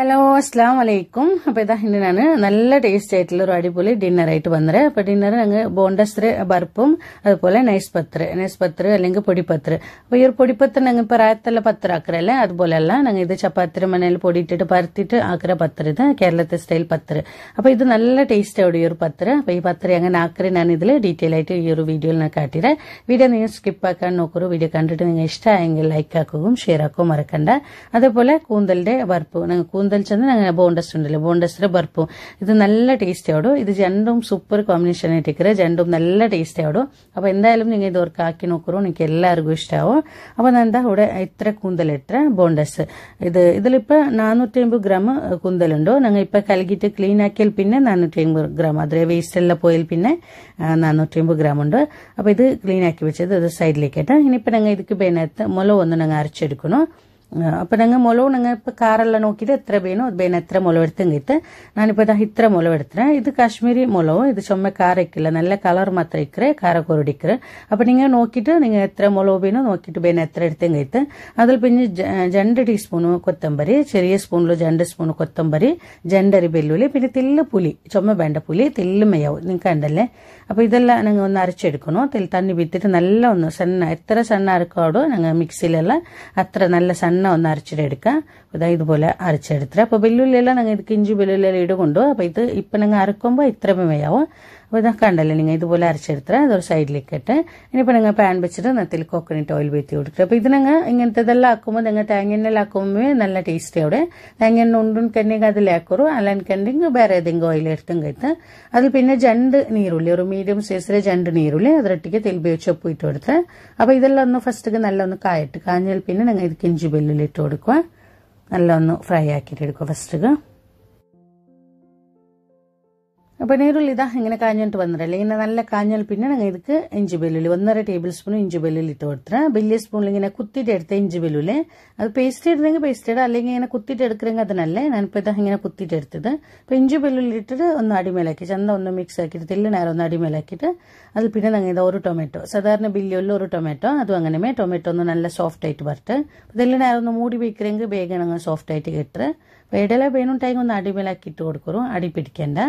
hello അസ്സാം വലൈക്കും അപ്പോൾ ഇതാ ഇന്ന് ഞാൻ നല്ല ടേസ്റ്റ് ആയിട്ടുള്ള ഒരു അടിപൊളി ഡിന്നറായിട്ട് വന്നത് അപ്പോൾ ഡിന്നർ ഞങ്ങൾ ബോണ്ടസ്റ്റർ ബർപ്പും അതുപോലെ നൈസ് പത്ര നൈസ് പത്ര അല്ലെങ്കിൽ പൊടിപ്പത്ര അപ്പോൾ ഈ ഒരു പൊടിപ്പത്ര ഞങ്ങൾ ഇപ്പോൾ റായത്തല്ല പത്ര ആക്കറല്ലേ അതുപോലെയല്ല ഞങ്ങൾ ഇത് ചപ്പാത്തിരി മണയിൽ പൊടിയിട്ടിട്ട് പരത്തിയിട്ട് ആക്കര പത്ര ഇത് കേരളത്തെ സ്റ്റൈൽ പത്ര അപ്പോൾ ഇത് നല്ല ടേസ്റ്റ് അവിടെ ഈ ഒരു പത്ര അപ്പോൾ ഈ പത്ര അങ്ങനെ ആക്കറി ഞാൻ ഇതിൽ ഡീറ്റെയിൽ ആയിട്ട് ഈ ഒരു വീഡിയോയിൽ ഞാൻ കാട്ടിയത് വീഡിയോ നിങ്ങൾ സ്കിപ്പ് ആക്കാൻ നോക്കൂ വീഡിയോ കണ്ടിട്ട് നിങ്ങൾ ഇഷ്ടമായെങ്കിൽ ലൈക്ക് ആക്കുകയും ഷെയർ ആക്കുകയും മറക്കണ്ട അതുപോലെ കൂന്തലിൻ്റെ ബർപ്പ് ഞങ്ങൾ കൂന്തൽ ಅಂತಂತಂದ್ರೆ അങ്ങനെ ಬೋಂಡಸ್ ഉണ്ടല്ലോ ಬೋಂಡಸ್ರೆ ബർപ്പും ഇത് നല്ല ടേസ്റ്റ് ആവും ഇത് രണ്ടും സൂപ്പർ കോമ്പിനേഷൻ ആയിട്ട് ആയിട്ടിരിക്കുന്നത് രണ്ടും നല്ല ടേസ്റ്റ് ആവും അപ്പൊ എന്തായാലും നിങ്ങൾ ഇത് ഓർക്ക് ആക്കി നോക്കുറോ എനിക്ക് എല്ലാവർക്കും ഇഷ്ടമാവും അപ്പൊ ഞാൻ എന്താ ഇവിടെ ഇത്ര കൂന്തൽ ഇട്ട ബോണ്ടസ് ഇത് ഇതിലിപ്പോ നാനൂറ്റി അമ്പത് ഗ്രാം കൂന്തലുണ്ടോ ഞങ്ങൾ ഇപ്പൊ കലകിട്ട് ക്ലീൻ ആക്കിയാൽ പിന്നെ നാനൂറ്റി അമ്പത് ഗ്രാം അതിലെ വേസ്റ്റ് എല്ലാം പോയാൽ പിന്നെ നാനൂറ്റി അമ്പത് ഗ്രാം ഉണ്ട് അപ്പൊ ഇത് ക്ലീൻ ആക്കി വെച്ചത് ഇത് സൈഡിലേക്ക് ഇട്ടാൽ ഇനിയിപ്പോൾ ഞങ്ങൾ ഇതിക്ക് മുല ഒന്ന് ഞങ്ങൾ അരച്ചെടുക്കണോ அப்போ நாங்கள் மொளவு நாங்கள் இப்போ காரெல்லாம் நோக்கிட்டு எத்தனை வேணும் அது வேணும் எத்தனை மொளவு எடுத்துங்கிட்டு நான் இப்போ தான் இத்தனை மொளவு எடுத்துறேன் இது காஷ்மீரி மொளவு இது சும்மா காரைக்கில்ல நல்ல கலர் மாத்திரம் இருக்கிறேன் காரை கொரடிக்கிறேன் அப்போ நீங்கள் நோக்கிட்டு நீங்கள் எத்தனை மொளவு வேணும் എത്ര എടുത്തും കഴിത്ത് അതിൽ പിന്നെ രണ്ട് ടീസ്പൂൺ കൊത്തമ്പരി ചെറിയ സ്പൂണിൽ രണ്ട് സ്പൂൺ കൊത്തമ്പരി ജണ്ടരി വെല്ലുള്ളി പിന്നെ തെല്ല് പുലി ചുമ വേണ്ട പുലി തെല്ല് മെയ്യാവും നിങ്ങൾക്ക് കണ്ടല്ലേ അപ്പോൾ ഇതെല്ലാം ഞങ്ങൾ ഒന്ന് അരച്ചെടുക്കണോ തെല്ല് തണ്ണി വിത്തിട്ട് നല്ല ഒന്ന് സണ്ണ എത്ര സണ്ണ അരക്കാടോ ഞങ്ങൾ മിക്സിയിലെല്ലാം അത്ര നല്ല സണ്ണ ಸಣ್ಣ ಒಂದು ಅರಚಿಡೆಡ್ಕ ಅದ ಇದುപോലെ ಅರಚೆಡ್ತಾರೆ അപ്പോൾ വെല്ലുള്ളിയെല്ലാം ഞങ്ങൾ ഇത് കിഞ്ചി വെല്ലുള്ളിയെല്ലാം ഇടുകൊണ്ടു അപ്പോൾ ഇത് ഇപ്പം ഞങ്ങൾ അരക്കുമ്പോൾ ഇത്രമേ ആവും അപ്പോൾ ഇതൊക്കെ ഉണ്ടല്ലോ നിങ്ങൾ ഇതുപോലെ അരച്ചെടുത്ത അതൊരു സൈഡിലേക്ക് ഇട്ട് ഇനിയിപ്പോൾ നിങ്ങൾ പാൻ വെച്ചിട്ട് നത്തിൽ കോക്കനട്ട് ഓയിൽ വീഴ്ത്തി കൊടുക്കുക അപ്പോൾ ഇതിനങ്ങ് നിങ്ങൾ ഇങ്ങനത്തെതെല്ലാം ആക്കുമ്പോൾ നിങ്ങൾ തേങ്ങയെല്ലാം ആക്കുമ്പോൾ നല്ല ടേസ്റ്റ് അവിടെ തേങ്ങ ഉണ്ടുണ്ടെങ്കിൽ അതിലാക്കുറു അല്ലെന്നുണ്ടെങ്കിൽ വേറെ ഏതെങ്കിലും ഓയിൽ എടുത്തും കഴിത്ത് അതിൽ പിന്നെ ജണ്ട് നീരുള്ളി ഒരു മീഡിയം സൈസിലെ ജണ്ട് നീരുള്ളി അതിരട്ടിക്ക് തെൽബി വെച്ച് ഉപ്പ് ഇട്ട് കൊടുത്ത് അപ്പോൾ ഇതെല്ലാം ഒന്ന് ഫസ്റ്റ് നല്ല ഒന്ന് കായിട്ട് കാഞ്ഞാൽ പിന്നെ നിങ്ങൾ ഇത് കിഞ്ചി വെല്ലുള്ളി ഇട്ട് കൊടുക്കുക നല്ല ഒന്ന് ഫ്രൈ ആക്കിയിട്ട് എടുക്കുക ഫസ്റ്റ് അപ്പോൾ നീരുള്ളി ഇതാ ഇങ്ങനെ കാഞ്ഞിട്ട് വന്നിട്ടല്ലേ ഇങ്ങനെ നല്ല കാഞ്ഞാൽ പിന്നെ ഞങ്ങൾ ഇതിക്ക് ഇഞ്ചി വെല്ലുള്ളി ഒന്നര ടേബിൾ സ്പൂൺ ഇഞ്ചി വെല്ലുള്ളി ഇട്ട് കൊടുത്തേ വലിയ സ്പൂണിൽ ഇങ്ങനെ കുത്തിയിട്ട് എടുത്ത ഇഞ്ചി വെല്ലുള്ളി അത് പേസ്റ്റ് ഇടുന്നെങ്കിൽ പേസ്റ്റ് ഇടാം അല്ലെങ്കിൽ ഇങ്ങനെ കുത്തിയിട്ട് എടുക്കുന്നെങ്കിൽ അതിനല്ലേ ഞാനിപ്പോൾ ഇതാ ഇങ്ങനെ കുത്തിയിട്ട് എടുത്തത് അപ്പോൾ ഇഞ്ചി വെല്ലുള്ളി ഇട്ടിട്ട് ഒന്ന് അടിമേലാക്കി ചന്ത ഒന്ന് മിക്സ് ആക്കിയിട്ട് തെല്ലു നേരം ഒന്ന് അടിമേലാക്കിയിട്ട് അതിൽ പിന്നെ ഞങ്ങൾ ഇതാ ഒരു ടൊമാറ്റോ സാധാരണ ബില്ലിയുള്ള ഒരു ടൊമാറ്റോ അതും അങ്ങനെ ടൊമാറ്റോ ഒന്ന് നല്ല സോഫ്റ്റ് ആയിട്ട് വരട്ട് തെല്ലു നേരം ഒന്ന് മൂടി വയ്ക്കുന്നെങ്കിൽ വേഗം ഞങ്ങൾ സോഫ്റ്റ് ആയിട്ട് കെട്ടറ് അപ്പോൾ ഇടയിലെ ടൈം ഒന്ന് അടിമേലാക്കിയിട്ട് കൊടുക്കും അടി പിടിക്കേണ്ട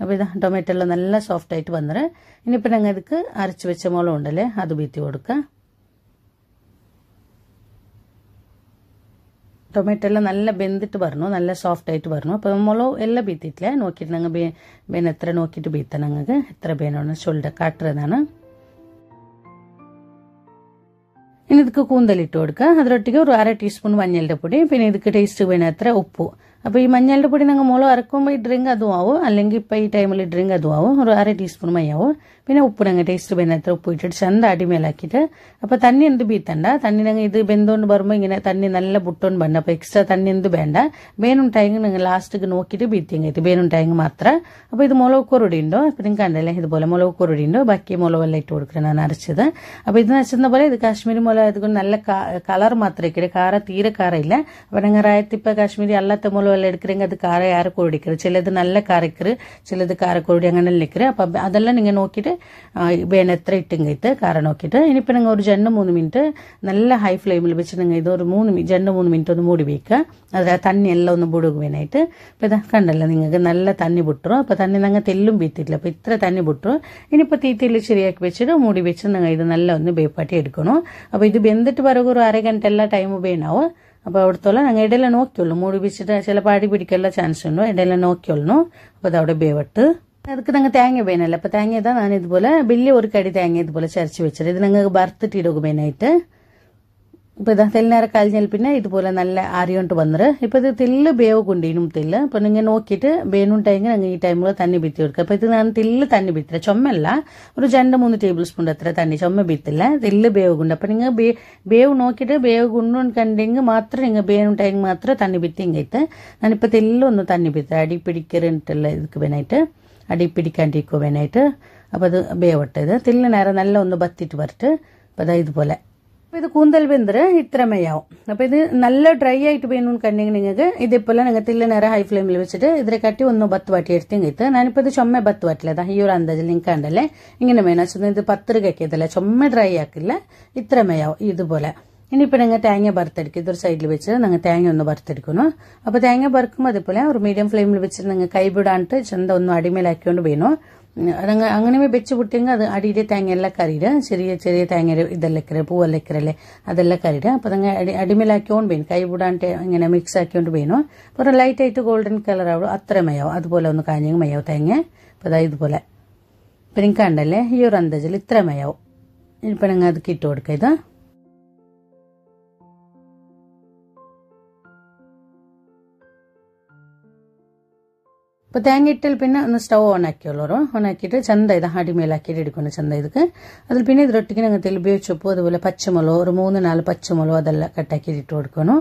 അപ്പോൾ ഇതാ ടൊമാറ്റോ എല്ലാം നല്ല സോഫ്റ്റ് ആയിട്ട് വന്നത് ഇനിയിപ്പോൾ ഞങ്ങൾ ഇതിക്ക് അരച്ച് വെച്ച മുളക് ഉണ്ടല്ലേ അത് വീത്തി കൊടുക്കുക ടൊമാറ്റോ എല്ലാം നല്ല ബെന്തിട്ട് വരണു നല്ല സോഫ്റ്റ് ആയിട്ട് വരണു അപ്പോൾ മുളക് എല്ലാം ബീത്തിയിട്ടില്ല നോക്കിയിട്ട് ഞങ്ങൾ ബേൻ എത്ര നോക്കിയിട്ട് ബീത്തണം ഞങ്ങൾക്ക് എത്ര ബേനാണ് ഷോൾഡർ കാട്ടുന്നതാണ് ഇനി ഇതിക്ക് കൂന്തലിട്ട് കൊടുക്കുക അതിലൊട്ടിക്ക് ഒരു അര ടീസ്പൂൺ മഞ്ഞളുടെ പൊടി പിന്നെ ഇതിക്ക് ടേസ്റ്റ് എത്ര ഉപ്പ് അപ്പോൾ ഈ മഞ്ഞളുടെ പൊടി നിങ്ങൾ മുളക് അരക്കുമ്പോൾ ഈ ഡ്രിങ്ക് അതും ആവും അല്ലെങ്കിൽ ഇപ്പോൾ ഈ ടൈമിൽ ഡ്രിങ്ക് അതും ആവും ഒരു അര ടീസ്പൂൺ മയ്യാവും പിന്നെ ഉപ്പ് ഞങ്ങൾ ടേസ്റ്റ് പിന്നെ എത്ര ഉപ്പ് ഇട്ടിട്ട് ചെന്താടി മേലാക്കിയിട്ട് അപ്പോൾ തണ്ണി എന്ത് ബീത്തണ്ട തണ്ണി ഞങ്ങൾ ഇത് ബെന്തോണ്ട് വരുമ്പോൾ ഇങ്ങനെ തണ്ണി നല്ല ബുട്ടോണ്ട് ബണ്ട അപ്പോൾ എക്സ്ട്രാ തണ്ണി എന്ത് വേണ്ട വേനുണ്ടായെങ്കിൽ നിങ്ങൾ ലാസ്റ്റിക്ക് നോക്കിയിട്ട് ബീത്തിങ് എത്തി വേനുണ്ടായെങ്കിൽ മാത്രം അപ്പോൾ ഇത് മുളക് കുറുടി ഉണ്ടോ അപ്പോൾ നിങ്ങൾക്ക് കണ്ടല്ലേ ഇതുപോലെ മുളക് കുറുടി ഉണ്ടോ ബാക്കി മുളകെല്ലാം ഇട്ട് കൊടുക്കണം ഞാൻ അരച്ചത് അപ്പോൾ ഇത് വെച്ചെന്ന പോലെ ഇത് കാശ്മീരി മുളക് അതുകൊണ്ട് നല്ല കളർ മാത്രമേ കാറ തീരെ കാറയില്ല അപ്പോൾ ഞങ്ങൾ റായത്തിപ്പോൾ കാശ്മീരി അല്ലാത്ത മുളക് அளவில் எடுக்கிறீங்க அது காரம் யாருக்கு ஒடிக்கிறது சிலது நல்ல காரைக்கிறு சிலது காரக்கொடி അങ്ങനെ നിൽക്കുക അപ്പം അതെല്ലാം നിങ്ങൾ നോക്കിയിട്ട് വേണം എത്ര ഇട്ടുങ്കത്ത് കാര നോക്കിയിട്ട് ഇനിയിപ്പോൾ നിങ്ങൾ ഒരു രണ്ട് മൂന്ന് മിനിറ്റ് നല്ല ഹൈ ഫ്ലെയിമിൽ വെച്ച് നിങ്ങൾ ഇത് ഒരു മൂന്ന് രണ്ട് മൂന്ന് മിനിറ്റ് ഒന്ന് മൂടി വയ്ക്കുക അതിൽ തണ്ണി എല്ലാം ഒന്ന് പൊടുകുവാനായിട്ട് ഇപ്പോൾ ഇതാ കണ്ടല്ലോ നിങ്ങൾക്ക് നല്ല തണ്ണി പൊട്ടും അപ്പോൾ തണ്ണി നിങ്ങൾ തെല്ലും പീത്തില്ല അപ്പോൾ ഇത്ര തണ്ണി പൊട്ടും ഇനിയിപ്പോൾ തീറ്റയിൽ ശരിയാക്കി വെച്ചിട്ട് മൂടി വെച്ച് നിങ്ങൾ ഇത് നല്ല ഒന്ന് ബേപ്പാട്ടി എടുക്കണം അപ്പോൾ ഇത് വെന്തിട്ട് പിറകു ഒരു അര ഗണ്ട എല്ലാ ടൈം വേണാവും അപ്പോൾ അവിടത്തോളം ഞങ്ങൾ ഇടയിലെ നോക്കിയുള്ളൂ മൂടി പിടിച്ചിട്ട് ചിലപ്പോൾ അടി പിടിക്കാനുള്ള ചാൻസ് ഉണ്ടോ ഇടയിലെ നോക്കിയുള്ളൂ അപ്പൊ അതവിടെ ബേവട്ട് അതൊക്കെ ഞങ്ങൾ തേങ്ങ പേനല്ലേ അപ്പൊ തേങ്ങ ഇതാ ഞാൻ ഇതുപോലെ വലിയ ഒരു കടി തേങ്ങ ഇതുപോലെ ചരച്ച് വെച്ചത് ഇത് ഞങ്ങൾക്ക് ബർത്ത് ഇട്ടിടുക മെയിനായിട്ട് இப்போ இதான் தெல் நேரம் கழிஞ்சல் பின்ன இது போல் நல்ல ஆரியோன்ட்டு வந்துடும் இப்போ இது தெல்லு பேவு குண்டினும் தெல்லு இப்போ நீங்கள் നോക്കിയിട്ട് വേണുണ്ടെങ്കിൽ ഞങ്ങൾ ഈ ടൈമിൽ തണ്ണി ഭിത്തി കൊടുക്കുക അപ്പോൾ ഇത് ഞാൻ തെല്ല് തണ്ണി ഭിത്തില്ല ചുമല്ല ഒരു രണ്ട് മൂന്ന് ടേബിൾ സ്പൂൺ അത്ര തണ്ണി ചുമ ഭിത്തില്ല തെല്ല് ബേവ് ഗുണ്ട് അപ്പോൾ നിങ്ങൾ ബേ ബേവ് നോക്കിയിട്ട് ബേവ് ഗുണ്ടും കണ്ടെങ്കിൽ മാത്രം നിങ്ങൾ വേണുണ്ടെങ്കിൽ മാത്രം തണ്ണി ഭിത്തി ഇങ്ങോട്ട് ഞാനിപ്പോൾ തെല്ലൊന്ന് തണ്ണി ഭിത്തി അടി പിടിക്കറിട്ടുള്ള ഇതൊക്കെ വേനായിട്ട് അടി പിടിക്കാണ്ടിരിക്കുക വേനായിട്ട് അപ്പോൾ അത് ബേവട്ടത് തെല്ല് നേരം നല്ല ഒന്ന് ബത്തിട്ട് പറഞ്ഞിട്ട് അപ്പോൾ അതായത് പോലെ അപ്പോൾ ഇത് കൂന്തൽ വെന്തത് ഇത്രമയാവും അപ്പോൾ ഇത് നല്ല ഡ്രൈ ആയിട്ട് വേണമെന്നുണ്ടെങ്കിൽ നിങ്ങൾക്ക് ഇതേപോലെ നിങ്ങൾ തില്ല നേരം ഹൈ ഫ്ലെയിമിൽ വെച്ചിട്ട് ഇതിനെ കട്ടി ഒന്ന് ബത്ത് വാട്ടി എടുത്തെങ്കിത്ത് ഞാനിപ്പോൾ ഇത് ചുമ ബത്ത് വാട്ടില്ലതാ ഈ ഒരു അന്തജിൽ നിങ്ങൾക്ക് കണ്ടല്ലേ ഇങ്ങനെ വേണം ഇത് പത്ത് രൂപയ്ക്കതല്ല ചുമ ഡ്രൈ ആക്കില്ല ഇത്രമയാവും ഇതുപോലെ ഇനിയിപ്പോൾ നിങ്ങൾ തേങ്ങ വറുത്തെടുക്കുക ഇതൊരു സൈഡിൽ വെച്ച് നിങ്ങൾ തേങ്ങ ഒന്ന് വറുത്തെടുക്കണം അപ്പോൾ തേങ്ങ വറുക്കുമ്പോൾ അതുപോലെ ഒരു മീഡിയം ഫ്ലെയിമിൽ വെച്ചിട്ട് നിങ്ങൾ കൈവിടാണ്ട് ചെന്ത ഒന്ന് അടിമേലാക്കിക്കൊണ്ട് വേണം അതങ്ങ് അങ്ങനെ വെച്ച് പൊട്ടിയെങ്കിൽ അത് അടിയിലെ തേങ്ങ എല്ലാം കറിയിട ചെറിയ ചെറിയ തേങ്ങ ഇതെല്ലാം കറി പൂവെല്ലാം കറിയല്ലേ അതെല്ലാം കറിയിട അപ്പൊ അതങ്ങ് അടി അടിമേലാക്കിയോണ്ട് വേണം കൈ വിടാണ്ട് ഇങ്ങനെ മിക്സ് ആക്കിയോണ്ട് വേണോ അപ്പൊ ലൈറ്റ് ആയിട്ട് ഗോൾഡൻ കളർ ആവും അത്ര മയാവും അതുപോലെ ഒന്ന് കാഞ്ഞങ്ങ് മയാവും തേങ്ങ അപ്പൊ അതായത് ഇതുപോലെ ഇപ്പം നിങ്ങൾക്ക് കണ്ടല്ലേ ഈ ഒരു അന്തജിൽ ഇത്ര മയാവും ഇപ്പൊ നിങ്ങൾ അത് കിട്ടു കൊടുക്കുക ഇതാ അപ്പോൾ തേങ്ങ ഇട്ടിൽ പിന്നെ ഒന്ന് സ്റ്റൗ ഓൺ ആക്കിയുള്ളൂ ഓൺ ആക്കിയിട്ട് ചന്ത ഇത് ആടി മേലാക്കിയിട്ട് എടുക്കണം ചന്ത ഇതൊക്കെ അതിൽ പിന്നെ ഇത് റൊട്ടിക്ക് ഞങ്ങൾ തെലുപി വെച്ചപ്പോൾ അതുപോലെ പച്ചമുളക് ഒരു മൂന്ന് നാല് പച്ചമുളക് അതെല്ലാം കട്ടാക്കിയിട്ട് ഇട്ട് കൊടുക്കണം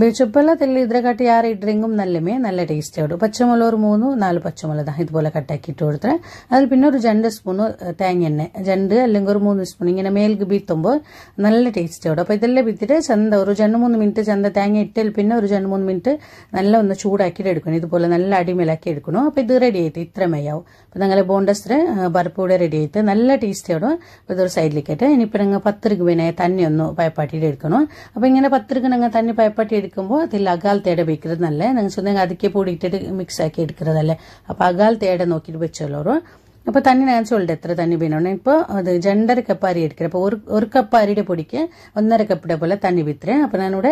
വെച്ചുപ്പല്ല തെല്ലി ഇതിരെ കട്ടി ആറ് ഇട്ടിരിക്കും നല്ലമേ നല്ല ടേസ്റ്റ് ആവും പച്ചമുളക് ഒരു മൂന്ന് നാല് പച്ചമുളക് ഇതുപോലെ കട്ടാക്കി ഇട്ട് കൊടുത്തേ അതിൽ പിന്നെ ഒരു രണ്ട് സ്പൂണ് തേങ്ങ എണ്ണ രണ്ട് അല്ലെങ്കിൽ ഒരു മൂന്ന് സ്പൂൺ ഇങ്ങനെ മേൽക്ക് ബീത്തുമ്പോൾ നല്ല ടേസ്റ്റ് ആവും അപ്പോൾ ഇതെല്ലാം വിത്തിട്ട് ചന്ത ഒരു രണ്ട് മൂന്ന് മിനിറ്റ് ചന്ത തേങ്ങ ഇട്ടാൽ പിന്നെ ഒരു രണ്ട് മൂന്ന് മിനിറ്റ് നല്ല ഒന്ന് ചൂടാക്കിയിട്ട് എടുക്കണം ഇതുപോലെ നല്ല അടിമേലാക്കി എടുക്കണം അപ്പോൾ ഇത് റെഡി ആയിട്ട് ഇത്ര മേയാവും അപ്പോൾ ഞങ്ങൾ ബോണ്ടസിന് ബർപ്പൂടെ റെഡി ആയിട്ട് നല്ല ടേസ്റ്റ് ആവും അപ്പോൾ ഇതൊരു സൈഡിലേക്ക് ഇനിയിപ്പോൾ ഞങ്ങൾ പത്ത് രൂപ ഒന്ന് പയപ്പാട്ടിയിട്ട് എടുക്കണം അപ്പോൾ ഇങ്ങനെ പത്ത് രൂപ ഞങ്ങൾ തന്നെ പയപ്പാട്ടി എടുക്കുമ്പോൾ അതിൽ അകാൽ തേട വെക്കുന്നത് നല്ല നിങ്ങൾ സ്വന്തം അതിക്കെ പൊടി ഇട്ടിട്ട് മിക്സ് ആക്കി എടുക്കുന്നതല്ലേ അപ്പോൾ അകാൽ തേട നോക്കിയിട്ട് വെച്ചോളൂ അപ്പോൾ தண்ணி நான் சொல்லிட்டு எத்தனை தண்ணி வேணும்னு இப்போ அது ரெண்டரை கப் அரி எடுக்கிறேன் இப்போ ஒரு ஒரு கப் அரியுடைய பொடிக்கு ஒன்றரை கப்பிட போல் தண்ணி விற்றுறேன் அப்போ நானோட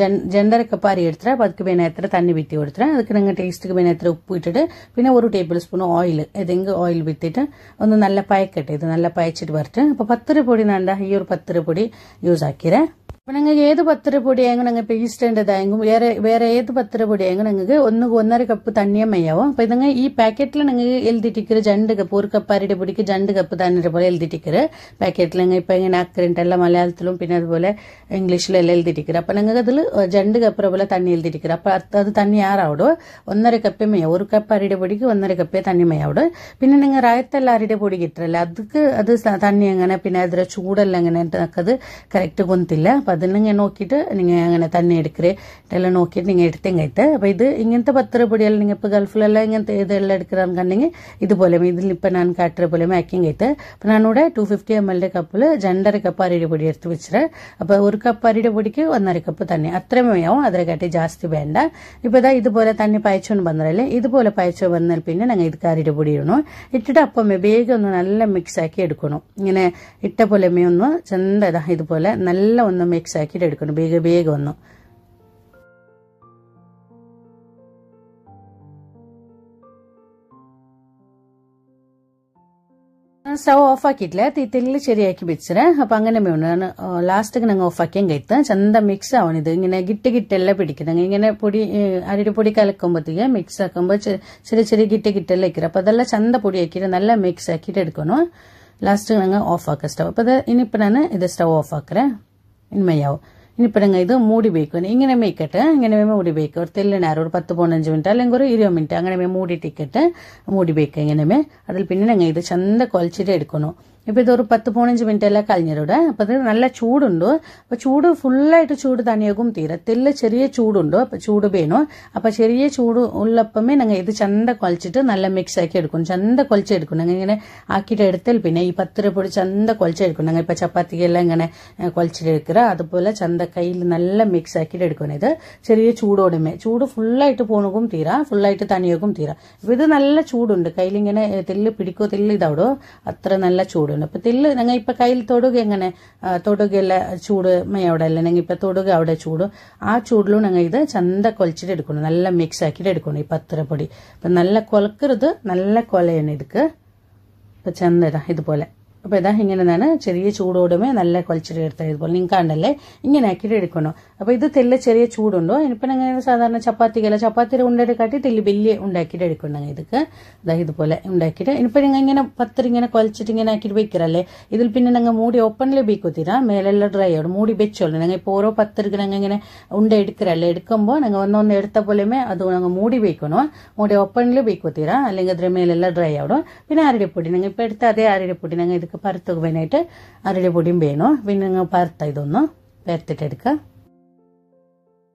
ஜென் ரெண்டரை கப் அரி எடுத்துறேன் அப்போ அதுக்கு வேணும் எத்தனை தண்ணி விற்றி கொடுத்துறேன் அதுக்கு நாங்கள் டேஸ்ட்டுக்கு வேணும் எத்தனை உப்பு இட்டுட்டு പിന്നെ ഒരു ടേബിൾ സ്പൂൺ ഓയിൽ ഏതെങ്കിലും ഓയിൽ വിത്തിട്ട് ഒന്ന് നല്ല പയക്കട്ടെ ഇത് നല്ല പയച്ചിട്ട് വരട്ടെ അപ്പോൾ പത്തിരി പൊടി വേണ്ട ഈ ഒരു പത്തിരി പൊടി യൂസ് ആക്കിയിരേ അപ്പം ഞങ്ങൾക്ക് ഏത് പത്ത് പൊടിയായെങ്കിൽ ഞങ്ങൾ പേസ്റ്റേണ്ടതായെങ്കിൽ വേറെ വേറെ ഏത് പത്ത് പൊടിയായെങ്കിൽ ഞങ്ങൾക്ക് ഒന്ന് ഒന്നര കപ്പ് തണ്ണിയും മയ്യാവും അപ്പോൾ ഇതങ്ങ് ഈ പാക്കറ്റിൽ ഞങ്ങൾക്ക് എഴുതിട്ടിരിക്കുന്ന രണ്ട് കപ്പ് ഒരു കപ്പ് അരിയുടെ പൊടിക്ക് രണ്ട് കപ്പ് തന്നെ പോലെ എഴുതിട്ടിരിക്കുന്നത് പാക്കറ്റിൽ ഞങ്ങൾ ഇപ്പം ഇങ്ങനെ അക്കറിണ്ടെല്ലാം മലയാളത്തിലും പിന്നെ അതുപോലെ ഇംഗ്ലീഷിലെല്ലാം എഴുതിട്ടിരിക്കുന്നത് അപ്പം ഞങ്ങൾക്ക് അതിൽ രണ്ട് കപ്പിനെ പോലെ തണ്ണി എഴുതിട്ടിരിക്കുന്നത് അപ്പോൾ അത് അത് തണ്ണി ആറാവിടും ഒന്നര കപ്പേ മയ്യാവും ഒരു കപ്പ് അരിയുടെ പൊടിക്ക് ഒന്നര കപ്പേ തണ്ണി മയ്യാവിടും പിന്നെ ഞങ്ങൾ റായത്തല്ല അരിയുടെ പൊടി കിട്ടില്ല അതുക്ക് അത് തണ്ണി എങ്ങനെ പിന്നെ അതിലെ ചൂടെല്ലാം എങ്ങനെ നിൽക്കത് കറക്റ്റ് കൊന്നില്ല അപ്പം അപ്പം அதில் நீங்கள் നോക്കിയിട്ട് നിങ്ങൾ അങ്ങനെ തന്നെ எடுக்கிறேன் எல்லாம் நோக்கிட்டு நீங்கள் எடுத்தேங்கிட்டு അപ്പം ഇത് ഇങ്ങനത്തെ പത്രപ്പൊടിയെല്ലാം നിങ്ങൾ ഇപ്പോൾ ഗൾഫിലെല്ലാം ഇങ്ങനത്തെ ഇതെല്ലാം എടുക്കുകയാണെന്നുണ്ടെങ്കിൽ ഇതുപോലെ ഇതിൽ ഇപ്പം ഞാൻ കാട്ടുற പോലെ மேக்கிங் ஆயிட்டு இப்போ நான் ടു ഫിഫ്റ്റി എം எம்எல்ஏ കപ്പിൽ രണ്ടര കപ്പ് അരിയുടെ പൊടി എടുത്ത് വെച്ചിട്ട് അപ്പം ഒരു കപ്പ് അരിയുടെ പൊടിക്ക് ഒന്നര കപ്പ് തന്നെ അത്രയും വേവും അതിനെക്കാട്ടി ജാസ്തി വേണ്ട ഇപ്പം ഇതാ ഇതുപോലെ തന്നെ പയച്ചുകൊണ്ട് വന്നതല്ലേ ഇതുപോലെ പയച്ചു വന്നാൽ പിന്നെ ഞങ്ങൾ ഇത് അരിയുടെ പൊടി ഇടണം ഇട്ടിട്ട് അപ്പം വേഗം ഒന്ന് നല്ല മിക്സ് ആക്കി എടുക്കണം ഇങ്ങനെ ഇട്ട പൊലമേ ഒന്ന് ചെന്തതാ ഇതുപോലെ നല്ല ഒന്ന് ಮಿಕ್ಸ್ ಹಾಕಿಟ್ಟು ಹಿಡ್ಕೊಂಡು ಬೇಗ ಬೇಗ ಒಂದು സ്റ്റവ് ഓഫ് ആക്കിയിട്ടില്ല തീറ്റയിൽ ശരിയാക്കി വെച്ചിന് അപ്പം അങ്ങനെ വേണം ഞാൻ ലാസ്റ്റൊക്കെ ഞങ്ങൾ ഓഫ് ആക്കിയാൽ കഴിത്ത് ചന്ത മിക്സ് ആവണം ഇത് ഇങ്ങനെ ഗിട്ടി ഗിട്ടെല്ലാം പിടിക്കുന്നത് ഇങ്ങനെ പൊടി അരിയുടെ പൊടി കലക്കുമ്പോഴത്തേക്ക് മിക്സ് ആക്കുമ്പോൾ ചെറിയ ചെറിയ ഗിട്ടി ഗിട്ടെല്ലാം വെക്കുന്നത് അപ്പോൾ അതെല്ലാം ചന്ത പൊടി ആക്കിയിട്ട് നല്ല മിക്സ് ആക്കിയിട്ട് എടുക്കണം ലാസ്റ്റ് ഞങ്ങൾ ഓഫ് ആക്കുക സ്റ്റവ് അപ്പോൾ ഇത് ഇനിയിപ്പോൾ ഞാൻ ഇത് സ്റ്റവ് ഓഫ് ആക്കുക എണ്മയാവും ഇനി ഇപ്പം ഇത് മൂടി ബേക്കും ഇങ്ങനെ മേക്കിട്ട് ഇങ്ങനെ മേ മൂടി ബേക്കും ഒരു തെല്ല് നേരം ഒരു പത്ത് പതിനഞ്ച് മിനിറ്റ് അല്ലെങ്കിൽ ഒരു ഇരുപത് മിനിറ്റ് അങ്ങനെ മേ മൂടിയിട്ടിട്ട് മൂടി ബേക്കും ഇങ്ങനെ മേ അതിൽ പിന്നെ ഞങ്ങൾ ഇത് ചന്ത കുഴച്ചിട്ട് എടുക്കണം ഇപ്പോൾ ഇതൊരു പത്ത് പതിനഞ്ച് മിനിറ്റ് എല്ലാം കഴിഞ്ഞിവിടെ അപ്പോൾ ഇത് നല്ല ചൂടുണ്ട് അപ്പോൾ ചൂട് ഫുള്ളായിട്ട് ചൂട് തന്നെയാകും തീരത്തില് ചെറിയ ചൂടുണ്ട് അപ്പോൾ ചൂട് വേണം അപ്പോൾ ചെറിയ ചൂട് ഉള്ളപ്പമേ ഞങ്ങൾ ഇത് ചന്ത കൊലച്ചിട്ട് നല്ല മിക്സ് ആക്കി എടുക്കും ചന്ത കുഴച്ചെടുക്കും ഞങ്ങൾ ഇങ്ങനെ ആക്കിയിട്ട് എടുത്താൽ പിന്നെ ഈ പത്തിര പൊടി ചന്ത കുഴച്ചെടുക്കും ഞങ്ങൾ ഇപ്പോൾ ചപ്പാത്തിക്കെല്ലാം ഇങ്ങനെ കുഴച്ചിട്ടെടുക്കുക അതുപോലെ ചന്ത കയ്യിൽ നല്ല മിക്സ് ആക്കിയിട്ട് എടുക്കണം ഇത് ചെറിയ ചൂടോടുമേ ചൂട് ഫുള്ളായിട്ട് പോണകും തീരാ ഫുള്ളായിട്ട് തനിയാകും തീരാ അപ്പോൾ ഇത് നല്ല ചൂടുണ്ട് കയ്യിലിങ്ങനെ തെല്ല് പിടിക്കോ തെല്ല് ഇതാവിടോ അത്ര നല്ല ചൂട് ഉണ്ട് അപ്പോൾ തില്ല് ഞങ്ങൾ ഇപ്പൊ കയ്യിൽ തൊടുക എങ്ങനെ തൊടുകയല്ല ചൂട് അവിടെ അല്ല ഞങ്ങൾ ഇപ്പൊ തൊടുക അവിടെ ചൂട് ആ ചൂടിലും ഞങ്ങൾ ഇത് ചന്ത കൊലച്ചിട്ട് എടുക്കണം നല്ല മിക്സ് ആക്കിയിട്ട് എടുക്കണം ഈ പത്തര പൊടി അപ്പം നല്ല കൊലക്കരുത് നല്ല കൊലയാണ് ഇടുക്ക് ഇപ്പൊ ചന്തരാ ഇതുപോലെ അപ്പോൾ ഇതാ ഇങ്ങനെ ചെറിയ ചൂടോടുമേ നല്ല കുളച്ചിട്ട് എടുത്തത് ഇതുപോലെ നിങ്ങൾക്ക് കണ്ടല്ലേ ഇങ്ങനെ ആക്കിയിട്ട് എടുക്കണോ അപ്പോൾ ഇത് തെല്ല ചെറിയ ചൂടുണ്ടോ ഇനിപ്പം അങ്ങനെ സാധാരണ ചപ്പാത്തിക്കല്ല ചപ്പാത്തിയുടെ ഉണ്ടയുടെ കാട്ടി തെല്ല് വലിയ ഉണ്ടാക്കിയിട്ട് എടുക്കണം ഇതൊക്കെ ഇതാ ഇതുപോലെ ഉണ്ടാക്കിയിട്ട് ഇനിപ്പം നിങ്ങൾ ഇങ്ങനെ പത്തിരി ഇങ്ങനെ കൊലച്ചിട്ട് ഇങ്ങനെ ആക്കിയിട്ട് വെക്കറല്ലേ ഇതിൽ പിന്നെ ഞങ്ങൾ മൂടി ഓപ്പണിൽ വെക്കുത്തിരാ മേലെല്ലാം ഡ്രൈ ആവും മൂടി വെച്ചോളൂ ഞങ്ങൾ ഇപ്പോൾ ഓരോ പത്തിരിക്ക് ഞങ്ങൾ ഇങ്ങനെ ഉണ്ട എടുക്കറല്ലേ എടുക്കുമ്പോൾ ഞങ്ങൾ ഒന്നൊന്ന് എടുത്ത പോലെമേ അത് ഞങ്ങൾ മൂടി വെക്കണം മൂടി ഓപ്പണിൽ വെക്കുത്തിരാ അല്ലെങ്കിൽ അതിൻ്റെ മേലെല്ലാം ഡ്രൈ ആവും പിന്നെ ആരുടെ പൊടി നിങ്ങൾ ഇപ്പോൾ എടുത്ത അതേ ആരുടെ പൊടി ഞങ്ങൾ ഇത് നമുക്ക് പരത്തുവാനായിട്ട് അരളി വേണോ വേണം പിന്നെ പരത്ത ഇതൊന്ന് പരത്തിട്ടെടുക്കുക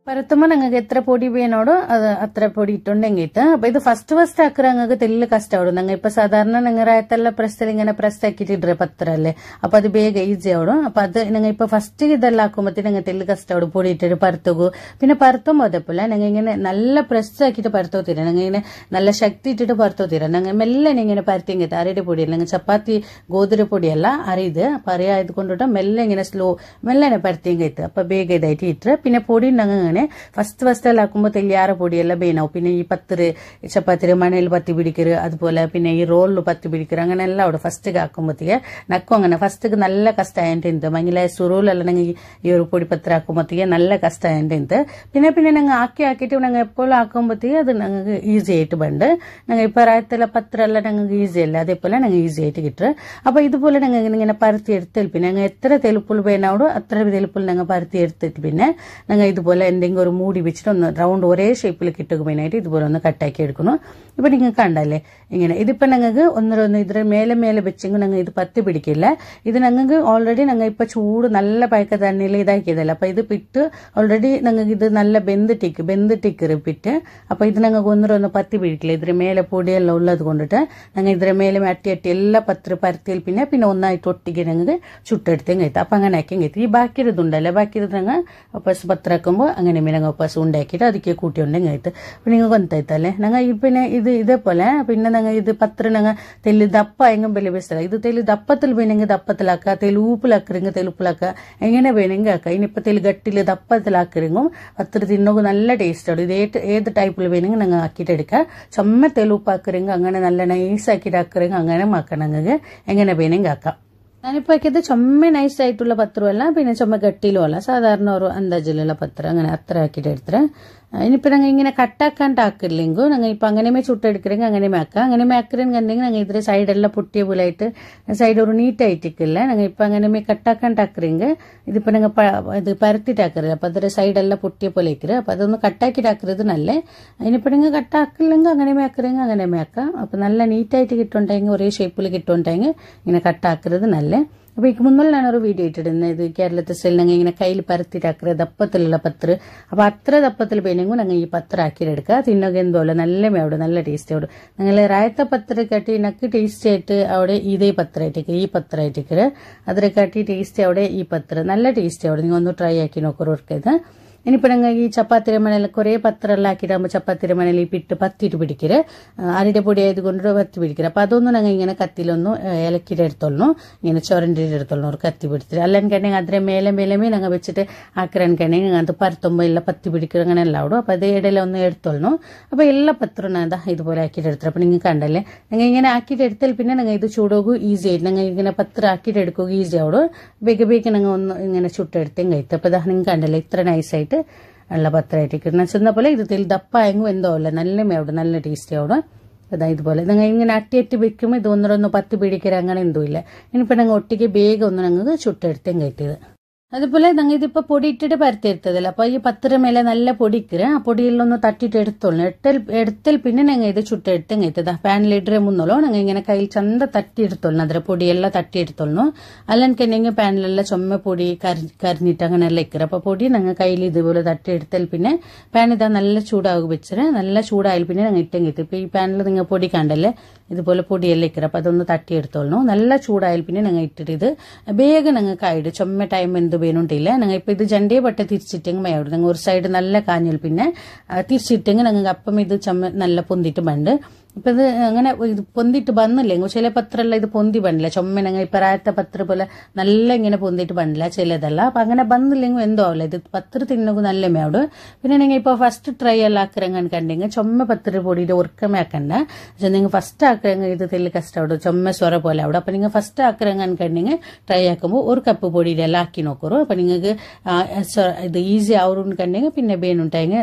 പരത്തുമ്പോൾ ഞങ്ങൾക്ക് എത്ര പൊടി வேணோடும் അത് അത്ര പൊടി இட்டோண்டு അപ്പൊ ഇത് ഫസ്റ്റ് ഫസ്റ്റ് ആക്കുക ഞങ്ങൾക്ക് തെല്ല് കഷ്ടമാവും ഞങ്ങൾ ഇപ്പൊ സാധാരണ ഞങ്ങൾ റായത്തെല്ലാം പ്രസ്സിൽ ഇങ്ങനെ പ്രസ് ആക്കിയിട്ടിട്ട് പത്രല്ലേ അപ്പോൾ അത് വേഗം ഈസി ആവും അപ്പൊ അത് ഞങ്ങൾ ഇപ്പൊ ഫസ്റ്റ് ഇതെല്ലാം ആക്കുമ്പോഴത്തേ ഞങ്ങൾ തെല്ല് കഷ്ടമാവും പൊടി ഇട്ടിട്ട് പരത്തുകൂ പിന്നെ പരത്തുമ്പോൾ അതേപോലെ ഞങ്ങൾ ഇങ്ങനെ നല്ല പ്രസ് പരത്തോ തീരാം ഞങ്ങൾ ഇങ്ങനെ നല്ല ശക്തി ഇട്ടിട്ട് പരത്തോ തീരാം ഞങ്ങൾ മെല്ലെ ഇങ്ങനെ പരത്തിങ്ങിട്ട് അരയുടെ പൊടി ഞങ്ങൾ ചപ്പാത്തി ഗോതിര പൊടിയല്ല അരിയത് അപ്പൊ അറിയായത് കൊണ്ടിട്ട് മെല്ലെ ഇങ്ങനെ സ്ലോ മെല്ലെ പരത്തിങ്ങിട്ട് അപ്പൊ വേഗം ഇതായിട്ട് ഇട്ട് പിന്നെ പൊടി ഞങ്ങൾ ഇങ്ങനെ ഞാൻ ഫസ്റ്റ് ഫസ്റ്റ് ആക്കുമ്പോൾ വലിയ പൊടിയെല്ലാം ബേനാവും പിന്നെ ഈ പത്തിരി ചപ്പാത്തിരി മണയിൽ പത്തി പിടിക്കര് അതുപോലെ പിന്നെ ഈ റോളിൽ പത്തി പിടിക്കര് അങ്ങനെ എല്ലാം അവിടെ ഫസ്റ്റ് ആക്കുമ്പോഴത്തേക്ക് നക്കും അങ്ങനെ ഫസ്റ്റ് നല്ല കഷ്ടമായിട്ട് എന്ത് മങ്ങിലെ സുറൂലെല്ലാം ഞങ്ങൾ ഈ ഒരു പൊടി പത്തിരി ആക്കുമ്പോഴത്തേക്ക് നല്ല കഷ്ടമായിട്ട് എന്ത് പിന്നെ പിന്നെ ഞങ്ങൾ ആക്കി ആക്കിയിട്ട് ഞങ്ങൾ എപ്പോഴും ആക്കുമ്പോഴത്തേക്ക് അത് ഞങ്ങൾക്ക് ஈஸி ஆயிட்டு பண்டு நாங்கள் இப்போ ராயத்தில் பத்திரெல்லாம் நாங்கள் ஈஸி இல்லை அதே போல் நாங்கள் ஈஸി ஆயிட்டு கிட்டுரு அப்போ இது போல் நாங்கள் ഇങ്ങനെ പരത്തി എടുത്തെൽ പിന്നെ ഞങ്ങൾ എത്ര തെലുപ്പുൾ വേണോടോ അത്ര തെലുപ്പുൾ ഞങ്ങൾ പരത്തി എടുത്തിട്ട് പിന്നെ ഞങ്ങൾ ഇതുപോലെ എന്തെങ്കിലും അല്ലെങ്കിൽ ഒരു മൂടി വെച്ചിട്ട് ഒന്ന് റൗണ്ട് ഒരേ ഷേപ്പിൽ കിട്ടുമ്പോഴായിട്ട് ഇതുപോലെ ഒന്ന് കട്ടാക്കി എടുക്കണം ഇപ്പൊ നിങ്ങൾക്ക് കണ്ടല്ലേ ഇങ്ങനെ ഇതിപ്പോ ഞങ്ങൾക്ക് ഒന്നര ഒന്ന് ഇതിന് മേലെ മേലെ വെച്ചെങ്കിൽ ഞങ്ങൾ ഇത് പത്ത് പിടിക്കില്ല ഇത് ഞങ്ങൾക്ക് ഓൾറെഡി ഞങ്ങൾ ഇപ്പൊ ചൂട് നല്ല പയക്ക തണ്ണിയിൽ ഇതാക്കിയതല്ല അപ്പൊ ഇത് പിറ്റ് ഓൾറെഡി ഞങ്ങൾക്ക് ഇത് നല്ല ബെന്തിട്ടിക്ക് ബെന്തിട്ടിക്കറി പിറ്റ് അപ്പൊ ഇത് ഞങ്ങൾക്ക് ഒന്നര ഒന്ന് പത്ത് പിടിക്കില്ല ഇതിന് മേലെ പൊടിയെല്ലാം ഉള്ളത് കൊണ്ടിട്ട് ഞങ്ങൾ ഇതിന് മേലെ അട്ടി അട്ടി എല്ലാം പത്ര പരത്തിയിൽ പിന്നെ പിന്നെ ഒന്നായി തൊട്ടിക്ക് ഞങ്ങൾക്ക് ചുട്ടെടുത്തേങ്കി അപ്പൊ അങ്ങനെ ആക്കിയെങ്കിൽ ഈ ബാക്കി ഇതുണ്ടല്ലേ ബാക്കി ഇത് ഞങ്ങൾ പത്രക്കുമ്പോൾ അങ്ങനെ ಅಂಗಡಿ ಮೇಲೆ ನಂಗೆ ഉണ്ടാക്കിയിട്ട് ಉಂಡಾಕಿಟ್ಟು കൂട്ടി ഉണ്ടെങ്കിട്ട് അപ്പം നിങ്ങൾ കൊന്തയത്തല്ലേ ഞങ്ങൾ പിന്നെ ഇത് ഇതേപോലെ പിന്നെ ഞങ്ങൾ ഇത് പത്ര ഞങ്ങൾ തെല്ലു ദപ്പ എങ്കിലും വലിയ ബെസ്റ്റല്ല ഇത് തെല്ലു ദപ്പത്തിൽ വേണമെങ്കിൽ ദപ്പത്തിലാക്കുക തെലുപ്പിലാക്കുക തെലുപ്പിലാക്കുക എങ്ങനെ വേണമെങ്കിൽ ആക്കുക ഇനിയിപ്പോൾ തെല്ലു ഗട്ടിൽ ദപ്പത്തിലാക്കുമ്പോൾ പത്ര തിന്നോക്ക് നല്ല ടേസ്റ്റാണ് ഇത് ഏത് ഏത് ടൈപ്പിൽ വേണമെങ്കിൽ ഞങ്ങൾ ആക്കിയിട്ട് എടുക്കുക ചുമ തെലുപ്പാക്കിറിങ്ങ് അങ്ങനെ നല്ല നൈസ് ആക്കിയിട്ട് ആക്കിറിങ്ങ് അങ്ങനെ ആക്കണം എങ്ങനെ വേണമെങ്കിൽ ആക്കാം ഞാനിപ്പോ വയ്ക്കുന്നത് ചുമ നൈസ് ആയിട്ടുള്ള പത്രമല്ല പിന്നെ ചുമ ഗട്ടിയിലും അല്ല സാധാരണ ഒരു അന്താജിലുള്ള പത്രം അങ്ങനെ അത്ര ആക്കിയിട്ട് എടുത്തിട്ട് ഇനിയിപ്പോൾ ഞങ്ങൾ ഇങ്ങനെ കട്ടാക്കാണ്ടാക്കില്ലെങ്കിൽ ഞങ്ങൾ ഇപ്പോൾ അങ്ങനെമേ ചുട്ടെടുക്കുമെങ്കിൽ അങ്ങനെ മേക്കാം അങ്ങനെ ആക്കുന്നുണ്ടെങ്കിൽ ഞങ്ങൾ ഇതിൽ സൈഡെല്ലാം പൊട്ടിയ പോലായിട്ട് സൈഡ് ഒരു നീറ്റ് ആയിട്ടിരിക്കില്ല ഞങ്ങൾ ഇപ്പോൾ അങ്ങനെമേ കട്ടാക്കാണ്ടാക്കുറെങ്കിൽ ഇതിപ്പോൾ ഞങ്ങൾ ഇത് പരത്തിട്ടാക്കരുത് അപ്പോൾ അതിൻ്റെ സൈഡെല്ലാം പൊട്ടിയ പോലെ ഇരിക്കരുത് അപ്പോൾ അതൊന്ന് കട്ടാക്കിയിട്ടാക്കരുത് നല്ലേ ഇനിയിപ്പോൾ നിങ്ങൾ കട്ടാക്കില്ലെങ്കിൽ അങ്ങനെമേ ആക്കുറെങ്കിൽ അങ്ങനെ മേക്കാം അപ്പോൾ നല്ല നീറ്റായിട്ട് കിട്ടുണ്ടെങ്കിൽ ഒരേ ഷേപ്പിൽ കിട്ടുണ്ടെങ്കിൽ ഇങ്ങനെ കട്ടാക്കരുത് നല്ല അപ്പോൾ എനിക്ക് മുന്നോലാണ് ഒരു വീഡിയോ ഇത് കേരളത്തെ സ്റ്റൈൽ ഞങ്ങൾ ഇങ്ങനെ കയ്യിൽ പരത്തിട്ടാക്കുക ദപ്പത്തിലുള്ള പത്ര അപ്പൊ അത്ര ദപ്പത്തിൽ പേനെങ്കിൽ ഞങ്ങൾ ഈ പത്ര ആക്കിയിട്ടെടുക്കുക തിന്നുക എന്തോല നല്ല മേവിടെ നല്ല ടേസ്റ്റ് അവിടെ ഞങ്ങൾ രായത്തെ പത്ര കാട്ടി ഇനക്ക് ടേസ്റ്റ് ആയിട്ട് അവിടെ ഇതേ പത്ര ആയിട്ടേക്ക് ഈ പത്ര ആയിട്ടേക്ക് അതിനെ കാട്ടി ടേസ്റ്റ് അവിടെ ഈ പത്ര നല്ല ടേസ്റ്റ് അവിടെ നിങ്ങൾ ഒന്ന് ട്രൈ ആക്കി നോക്കൊരു ഇത് ഇനിയിപ്പോ ഞങ്ങൾ ഈ ചപ്പാത്തിര മണൽ കുറെ പത്രം എല്ലാം ആക്കിയിട്ടാകുമ്പോൾ ചപ്പാത്തിര മണൽ ഈ പിട്ട് പത്തിട്ട് പിടിക്കരു അരിയുടെ പൊടി ആയതുകൊണ്ട് പത്ത് പിടിക്കരു അപ്പൊ അതൊന്നും ഞങ്ങൾ ഇങ്ങനെ കത്തിലൊന്നും ഇലക്കിയിട്ട് എടുത്തോളണം ഇങ്ങനെ ചുരണ്ടി എടുത്തോളണം ഒരു കത്തി പിടിച്ചിട്ട് അല്ലെന്നുണ്ടെങ്കിൽ അതിൻ്റെ മേലെ മേലമേ ഞങ്ങൾ വെച്ചിട്ട് ആക്കറാനുണ്ടെങ്കിൽ അത് പരത്തുമ്പോൾ എല്ലാം പത്തി പിടിക്കുക അങ്ങനെ എല്ലാം ഇടും അപ്പോൾ അത് ഒന്ന് എടുത്തോളണം അപ്പൊ എല്ലാ പത്രവും എന്താ ഇതുപോലെ ആക്കിയിട്ട് എടുത്തു അപ്പൊ നിങ്ങൾ കണ്ടല്ലേ നിങ്ങൾ ഇങ്ങനെ ആക്കിയിട്ട് എടുത്താൽ പിന്നെ നിങ്ങൾ ഇത് ചൂടോകും ഈസി ആയിട്ട് നിങ്ങൾ ഇങ്ങനെ പത്ര ആക്കിയിട്ട് എടുക്കുക ഈസി ആവും ബേഗ ബേഗ ഞങ്ങൾ ഒന്ന് ഇങ്ങനെ ചുട്ടെടുത്തേം കഴിക്കും അപ്പൊ അതാ നിങ്ങൾ കണ്ടല്ലേ ഇത്ര നൈസായിട്ട് ആയിട്ട് നല്ല പത്രമായിട്ട് പത്രമായിട്ടിരിക്കണം ചെന്ന പോലെ ഇത് ദപ്പായെങ്കും എന്തോ അല്ല നല്ല അവിടെ നല്ല ടേസ്റ്റി അവിടെ അതാ ഇതുപോലെ നിങ്ങൾ ഇങ്ങനെ അട്ടി അട്ടി വെക്കുമ്പോൾ ഇത് ഒന്നൊരൊന്ന് പത്ത് പിടിക്കൽ അങ്ങനെ എന്തോ ഇനിയിപ്പോൾ ഞങ്ങൾ ഒട്ടിക്ക് വേഗം ഒന്ന് ഞങ്ങൾക്ക് ചുട്ടെടുത്തേം കയറ്റിയത് അതുപോലെ ഞങ്ങൾ ഇതിപ്പോൾ പൊടി ഇട്ടിട്ട് പരത്തിയെടുത്തതല്ല അപ്പോൾ ഈ പത്തര മേലെ നല്ല പൊടിക്കുക ആ പൊടിയിലൊന്ന് തട്ടിയിട്ട് എടുത്തോളൂ എട്ടൽ എടുത്തൽ പിന്നെ ഞങ്ങൾ ഇത് ചുട്ടെടുത്ത് എങ്ങനെത്തതാ പാനിലിട്ട് മുന്നോളൂ ഞങ്ങൾ ഇങ്ങനെ കയ്യിൽ ചന്ത തട്ടി എടുത്തോളണം അതിലെ പൊടിയെല്ലാം തട്ടി എടുത്തോളൂ എന്തെങ്കിലും പാനിലെല്ലാം ചുമ പൊടി കരി കരിഞ്ഞിട്ട് അങ്ങനെയെല്ലാം ഇക്കറ അപ്പോൾ പൊടി ഞങ്ങൾ കയ്യിൽ ഇതുപോലെ തട്ടി എടുത്താൽ പിന്നെ പാൻ ഇതാ നല്ല ചൂടാകും വെച്ചിട്ട് നല്ല ചൂടായാൽ പിന്നെ ഞങ്ങൾ കിട്ടും ഇപ്പോൾ ഈ പാനിൽ നിങ്ങൾ പൊടി കണ്ടല്ലേ ഇതുപോലെ പൊടിയെല്ലാം ഇക്കറ അപ്പോൾ അതൊന്ന് തട്ടിയെടുത്തോളൂ നല്ല ചൂടായാൽ പിന്നെ ഞങ്ങൾ ഇട്ടിട്ട് ഇത് വേഗം ഞങ്ങൾ കായിടും ചുമ ടൈം എന്ത് ഉപയോഗിച്ചിട്ടില്ല ഞങ്ങൾ ഇപ്പോൾ ഇത് ജണ്ടേ പട്ട തിരിച്ചിട്ടെങ്കിൽ മയാവും ഞങ്ങൾ ഒരു സൈഡ് നല്ല കാഞ്ഞൽ പിന്നെ തിരിച്ചിട്ടെങ്കിൽ നിങ്ങൾക്ക് അപ്പം ഇത് ചമ്മ നല്ല പൊന്തിട്ട് വേണ്ട ഇപ്പം ഇത് അങ്ങനെ ഇത് പൊന്തിട്ട് ബന്നില്ലെങ്കിൽ ചില പത്രമല്ല ഇത് പൊന്തി ബണ്ടില്ല ചുമ്മനങ്ങ ഇപ്പം രാത്ത പത്ര പോലെ നല്ല ഇങ്ങനെ പൊന്തിട്ട് വേണ്ടില്ല ചിലതല്ല അപ്പം അങ്ങനെ വന്നില്ലെങ്കിൽ എന്തോ ആവില്ല ഇത് പത്ര തിന്നൊക്കെ നല്ല മേവിടെ പിന്നെ നിങ്ങൾ ഇപ്പോൾ ഫസ്റ്റ് ട്രൈ എല്ലാം ആക്കുറങ്ങാൻ കണ്ടെങ്കിൽ ചുമ പത്ര പൊടിയിട്ട് ഉറക്കമേ ആക്കണ്ട പക്ഷേ നിങ്ങൾ ഫസ്റ്റ് ആക്കുറങ്ങ ഇത് തെല്ലി കഷ്ടപ്പെടും ചുമ സ്വര പോലെ അവിടെ അപ്പം നിങ്ങൾ ഫസ്റ്റ് ആക്കുറങ്ങാൻ കണ്ടെങ്കിൽ ട്രൈ ആക്കുമ്പോൾ ഒരു കപ്പ് പൊടിയിലെല്ലാം ആക്കി നോക്കും ಕೊರು ಅಪ್ಪ ನಿಂಗೆ ಇದು ಈಸಿ ಅವ್ರನ್ನ ಕಂಡಂಗೆ ಪಿನ್ನೆ ಬೇನ್ ಉಂಟಾಯಂಗೆ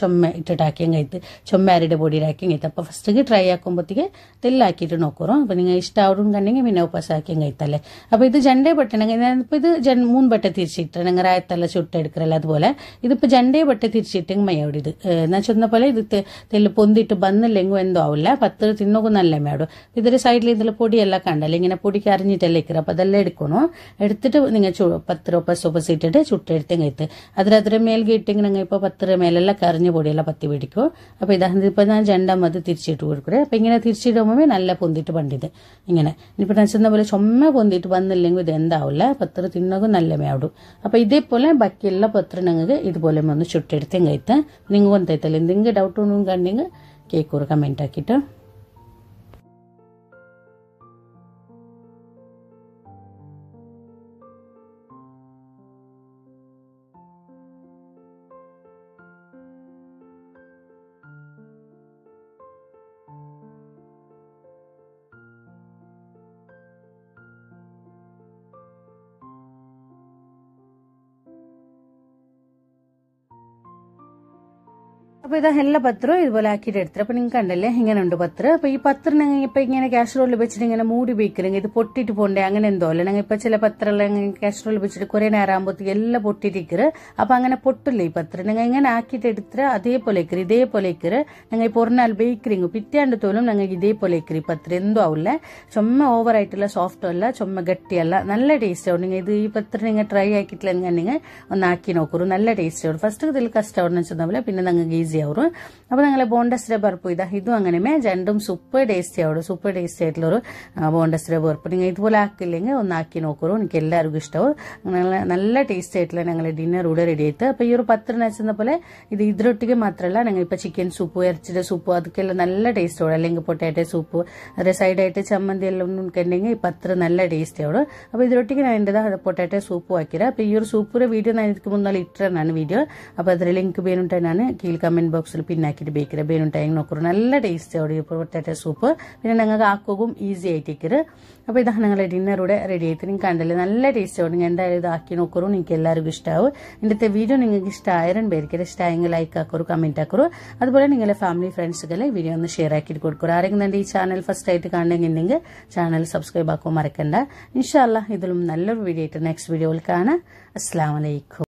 ಚೊಮ್ಮೆ ಇಟ್ಟಿಟ್ಟು ಹಾಕಿಂಗೈತೆ ಚೊಮ್ಮೆ ಅರಿಡೆ ಬೊಡಿಡ್ ಹಾಕಿಂಗೈತೆ ಅಪ್ಪ ಫಸ್ಟಿಗೆ ಟ್ರೈ ಹಾಕೊಂಬತ್ತಿಗೆ ತೆಲ್ಲ ಹಾಕಿಟ್ಟು ನೋಕೋರು ಅಪ್ಪ ನಿಂಗೆ ಇಷ್ಟ ಅವ್ರನ್ನ ಕಂಡಂಗೆ ಪಿನ್ನೆ ಉಪವಾಸ ಹಾಕಿಂಗೈತಲ್ಲೇ അപ്പൊ ഇത് ജണ്ടേ ബട്ടണങ്ങ ഇപ്പൊ ഇത് മൂന്ന് ബട്ട തിരിച്ചിട്ട് ഞങ്ങൾ ആയത്തല്ല ചുട്ടെടുക്കറല്ല അതുപോലെ ഇതിപ്പോ ജണ്ടേ ബട്ട തിരിച്ചിട്ടെങ്കിൽ മയോട് ഇത് എന്നാ ചെന്ന പോലെ ഇത് തെല്ല് പൊന്തിട്ട് വന്നില്ലെങ്കിൽ എന്തോ ആവില്ല പത്ത് തിന്നോക്കുന്നല്ല മേടും ഇതിന്റെ സൈഡിൽ ഇതിൽ പൊടിയെല്ലാം കണ്ടല്ലേ ഇങ്ങനെ പൊടിക്ക് അറിഞ്ഞിട്ടല്ലേ ഇക്കറ അപ്പൊ അതെല്ലാം എടുക്കണോ എടുത്തിട്ട് നിങ്ങൾ പത്ത് ರೋಪ ಸೊಬಸ್ ಇಟ್ಟಿಟ್ಟು ചുട്ടെടുത്തങ്ങെത്ത് മേൽ കിട്ടിങ്ങനെ ഇപ്പോൾ പത്തര മേലെല്ലാം കറിഞ്ഞ പൊടിയെല്ലാം പത്തി പിടിക്കും അപ്പോൾ ഇതാ ഇപ്പോൾ ഞാൻ മതി തിരിച്ചിട്ട് കൊടുക്കുക അപ്പോൾ ഇങ്ങനെ തിരിച്ചിടുമ്പോൾ നല്ല പൊന്തിട്ട് പണ്ടിത് ഇങ്ങനെ ഇപ്പോൾ ഞാൻ ചെന്ന പോലെ ചുമ പൊന്തിട്ട് വന്നില്ലെങ്കിൽ ഇത് എന്താവില്ല പത്ര തിന്നകും നല്ല മേടും അപ്പോൾ ഇതേപോലെ ബാക്കിയുള്ള പത്ര ഞങ്ങൾക്ക് ഇതുപോലെ ഒന്ന് ചുട്ടെടുത്തും ചുട്ടെടുത്തങ്ങെത്ത് നിങ്ങൾ കൊന്തേത്തല്ലേ എന്തെങ്കിലും ഡൗട്ട് ഉണ്ടെങ്കിൽ കേക്ക് ഒരു കമൻറ്റ് അപ്പൊ ഇതാ എല്ലാ പത്രവും ഇതുപോലെ ആക്കിയിട്ട് എടുത്തത് അപ്പൊ നിങ്ങൾക്ക് കണ്ടല്ലേ ഇങ്ങനെ ഉണ്ട് പത്ര അപ്പൊ ഈ പത്രം ഞങ്ങൾ ഇപ്പോൾ ഇങ്ങനെ കാസറോളിൽ വെച്ചിട്ട് ഇങ്ങനെ മൂടി വെക്കലെങ്കിൽ ഇത് പൊട്ടിട്ട് പോണ്ടേ അങ്ങനെ എന്തോ അല്ല ഞങ്ങൾ ഇപ്പോൾ ചില പത്രമെല്ലാം ഇങ്ങനെ കാസറോളിൽ വെച്ചിട്ട് കുറെ നേരം ആകുമ്പോഴത്തേക്ക് എല്ലാം പൊട്ടിട്ടിരിക്കറ് അപ്പൊ അങ്ങനെ പൊട്ടില്ലേ ഈ പത്രം ഞങ്ങൾ ഇങ്ങനെ ആക്കിയിട്ട് എടുത്തിട്ട് അതേപോലെ ഇക്കറ് ഇതേപോലെ ഇക്കറ് ഞങ്ങൾ ഈ പൊറന്നാൽ നാൾ ബേക്കറിങ് പിറ്റാണ്ട് തോലും ഞങ്ങൾ ഇതേപോലെ ഈ പത്രം എന്തോ ആവില്ല ചുമ ഓവറായിട്ടുള്ള സോഫ്റ്റ് അല്ല ചുമ ഗട്ടിയല്ല നല്ല ടേസ്റ്റ് ആവും നിങ്ങൾ ഇത് ഈ പത്രം നിങ്ങൾ ട്രൈ ആക്കിയിട്ടില്ല നിങ്ങൾ ഒന്ന് ആക്കി നോക്കൂ നല്ല ടേസ്റ്റ് ആവും ഫസ്റ്റ് ഇതിൽ കഷ്ടമാണെന്ന് വെച്ചാൽ പിന്നെ ഞങ്ങൾക്ക് ഈസി ഈസി ആവും അപ്പൊ ഞങ്ങൾ ബോണ്ടസ് സ്രേ ബർപ്പ് ഇതാ ഇതും അങ്ങനെ രണ്ടും സൂപ്പർ ടേസ്റ്റി ആവും സൂപ്പർ ടേസ്റ്റി ആയിട്ടുള്ള ഒരു ബോണ്ടസ് സ്രേ ബർപ്പ് നിങ്ങൾ ഇതുപോലെ ആക്കില്ലെങ്കിൽ ഒന്ന് ആക്കി നോക്കൂ എനിക്ക് എല്ലാവർക്കും ഇഷ്ടമാവും നല്ല നല്ല ടേസ്റ്റി ആയിട്ടുള്ള ഞങ്ങൾ ഡിന്നർ ഇവിടെ റെഡി ആയിട്ട് അപ്പൊ ഈ ഒരു പത്രിന് വെച്ചെന്ന പോലെ ഇത് ഇതിലൊട്ടിക്ക് മാത്രമല്ല ഞങ്ങൾ ഇപ്പൊ ചിക്കൻ സൂപ്പ് ഇറച്ചിയുടെ സൂപ്പ് അതൊക്കെയുള്ള നല്ല ടേസ്റ്റ് ആവും അല്ലെങ്കിൽ പൊട്ടാറ്റോ സൂപ്പ് അതേ സൈഡായിട്ട് ചമ്മന്തി എല്ലാം ഉണ്ടെങ്കിൽ ഈ പത്ര നല്ല ടേസ്റ്റ് ആവും അപ്പൊ ഇതിലൊട്ടിക്ക് ഞാൻ എന്റെ പൊട്ടാറ്റോ സൂപ്പ് ആക്കിയത് അപ്പൊ ഈ ഒരു സൂപ്പ് വീഡിയോ ഞാൻ ഇതിക്ക് മുന്നാൽ ഇട്ടാണ് വീഡിയോ അപ്പൊ അതിൽ ലിങ്ക് വേണ്ടി ഞാൻ കീഴിൽ കമന്റ് കമൻറ്റ് ബോക്സിൽ പിന്നാക്കിയിട്ട് ബേക്കറി ബേനും ടൈം നോക്കൂ നല്ല ഇപ്പോൾ പൊട്ടാറ്റ സൂപ്പ് പിന്നെ ഞങ്ങൾക്ക് ആക്കുകയും ഈസി ആയിട്ടിരിക്കരുത് അപ്പോൾ ഇതാണ് ഞങ്ങളുടെ ഡിന്നറൂടെ റെഡി ആയിട്ട് നിങ്ങൾക്ക് കണ്ടല്ലേ നല്ല ആവും നിങ്ങൾ എന്തായാലും ആക്കി നോക്കൂ നിങ്ങൾക്ക് എല്ലാവർക്കും ഇഷ്ടമാവും ഇന്നത്തെ വീഡിയോ നിങ്ങൾക്ക് ഇഷ്ടമായാലും ബേക്കറി ഇഷ്ടമായെങ്കിൽ ലൈക്ക് ആക്കൂ കമൻറ്റ് ആക്കൂ അതുപോലെ നിങ്ങളുടെ ഫാമിലി ഫ്രണ്ട്സുകളെ വീഡിയോ ഒന്ന് ഷെയർ ആക്കിയിട്ട് കൊടുക്കും ആരെങ്കിലും തന്നെ ഈ ചാനൽ ഫസ്റ്റ് ആയിട്ട് കാണണമെന്നുണ്ടെങ്കിൽ ചാനൽ സബ്സ്ക്രൈബ് ആക്കുമോ മറക്കണ്ട ഇൻഷാല്ല ഇതിലും നല്ലൊരു വീഡിയോ ആയിട്ട് നെക്സ്റ്റ് വീഡിയോയിൽ കാണാം അസ്സാം വലൈക്കും